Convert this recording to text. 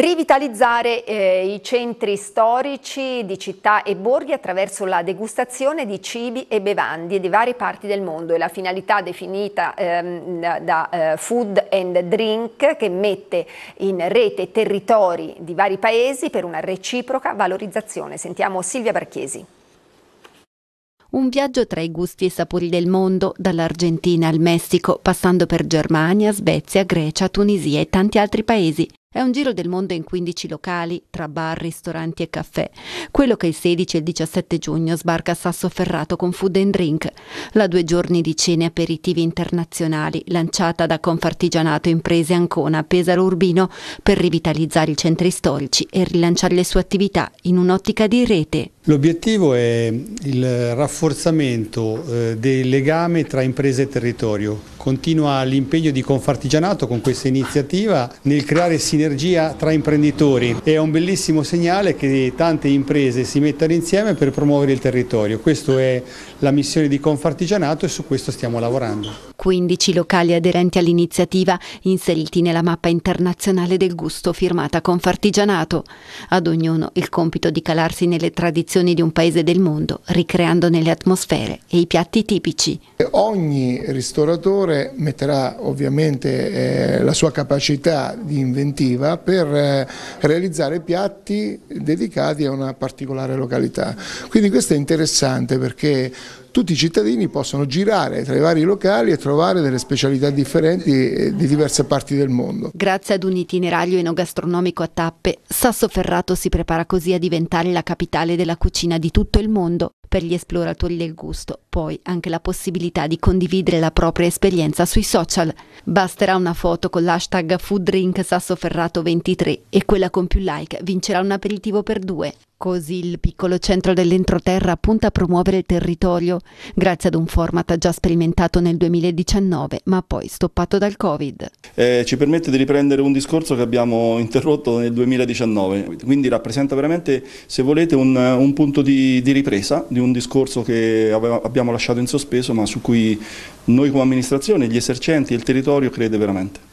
Rivitalizzare eh, i centri storici di città e borghi attraverso la degustazione di cibi e bevande di varie parti del mondo è la finalità definita ehm, da eh, Food and Drink che mette in rete territori di vari paesi per una reciproca valorizzazione. Sentiamo Silvia Barchesi. Un viaggio tra i gusti e sapori del mondo, dall'Argentina al Messico, passando per Germania, Svezia, Grecia, Tunisia e tanti altri paesi. È un giro del mondo in 15 locali, tra bar, ristoranti e caffè. Quello che il 16 e il 17 giugno sbarca a Sassoferrato con Food and Drink, la due giorni di cene aperitivi internazionali lanciata da Confartigianato Imprese Ancona a Pesaro Urbino per rivitalizzare i centri storici e rilanciare le sue attività in un'ottica di rete. L'obiettivo è il rafforzamento eh, del legame tra imprese e territorio. Continua l'impegno di Confartigianato con questa iniziativa nel creare sinergie sinergia tra imprenditori. È un bellissimo segnale che tante imprese si mettano insieme per promuovere il territorio. Questa è la missione di Confartigianato e su questo stiamo lavorando. 15 locali aderenti all'iniziativa inseriti nella mappa internazionale del gusto firmata Confartigianato. Ad ognuno il compito di calarsi nelle tradizioni di un paese del mondo, ricreandone le atmosfere e i piatti tipici. Ogni ristoratore metterà ovviamente eh, la sua capacità di inventire creativa per eh, realizzare piatti dedicati a una particolare località. Quindi questo è interessante perché tutti i cittadini possono girare tra i vari locali e trovare delle specialità differenti eh, di diverse parti del mondo. Grazie ad un itinerario enogastronomico a tappe, Sassoferrato si prepara così a diventare la capitale della cucina di tutto il mondo per gli esploratori del gusto, poi anche la possibilità di condividere la propria esperienza sui social. Basterà una foto con l'hashtag fooddrinksassoferrato 23 e quella con più like vincerà un aperitivo per due. Così il piccolo centro dell'entroterra punta a promuovere il territorio, grazie ad un format già sperimentato nel 2019, ma poi stoppato dal Covid. Eh, ci permette di riprendere un discorso che abbiamo interrotto nel 2019, quindi rappresenta veramente, se volete, un, un punto di, di, ripresa di un discorso che aveva, abbiamo lasciato in sospeso, ma su cui noi come amministrazione, gli esercenti e il territorio crede veramente.